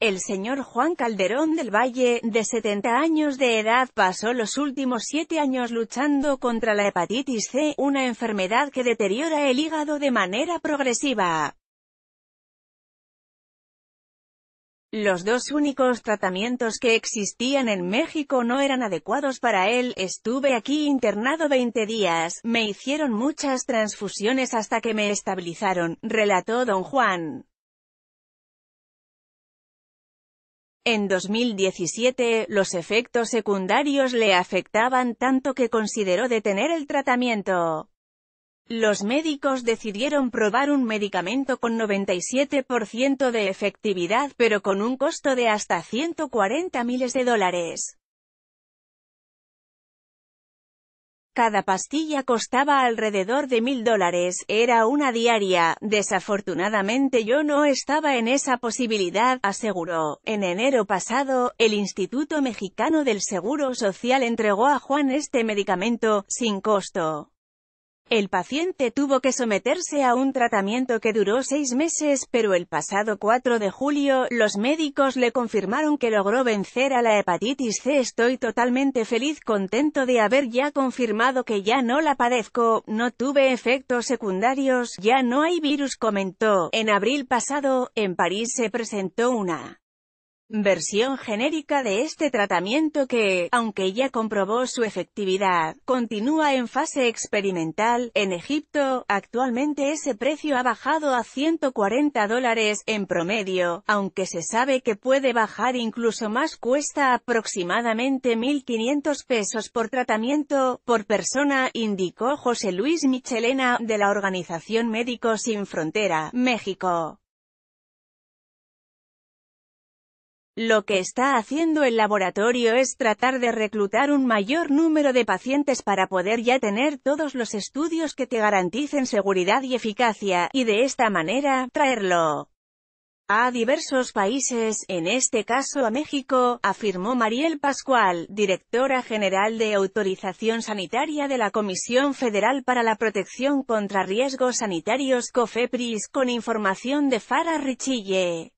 El señor Juan Calderón del Valle, de 70 años de edad, pasó los últimos siete años luchando contra la hepatitis C, una enfermedad que deteriora el hígado de manera progresiva. Los dos únicos tratamientos que existían en México no eran adecuados para él, estuve aquí internado 20 días, me hicieron muchas transfusiones hasta que me estabilizaron, relató don Juan. En 2017, los efectos secundarios le afectaban tanto que consideró detener el tratamiento. Los médicos decidieron probar un medicamento con 97% de efectividad pero con un costo de hasta 140 miles de dólares. Cada pastilla costaba alrededor de mil dólares, era una diaria. Desafortunadamente yo no estaba en esa posibilidad, aseguró. En enero pasado, el Instituto Mexicano del Seguro Social entregó a Juan este medicamento, sin costo. El paciente tuvo que someterse a un tratamiento que duró seis meses, pero el pasado 4 de julio, los médicos le confirmaron que logró vencer a la hepatitis C. Estoy totalmente feliz contento de haber ya confirmado que ya no la padezco, no tuve efectos secundarios, ya no hay virus comentó. En abril pasado, en París se presentó una Versión genérica de este tratamiento que, aunque ya comprobó su efectividad, continúa en fase experimental. En Egipto, actualmente ese precio ha bajado a 140 dólares, en promedio, aunque se sabe que puede bajar incluso más cuesta aproximadamente 1.500 pesos por tratamiento, por persona, indicó José Luis Michelena, de la Organización Médicos Sin Frontera, México. Lo que está haciendo el laboratorio es tratar de reclutar un mayor número de pacientes para poder ya tener todos los estudios que te garanticen seguridad y eficacia, y de esta manera, traerlo a diversos países, en este caso a México, afirmó Mariel Pascual, directora general de Autorización Sanitaria de la Comisión Federal para la Protección contra Riesgos Sanitarios COFEPRIS, con información de Fara Richille.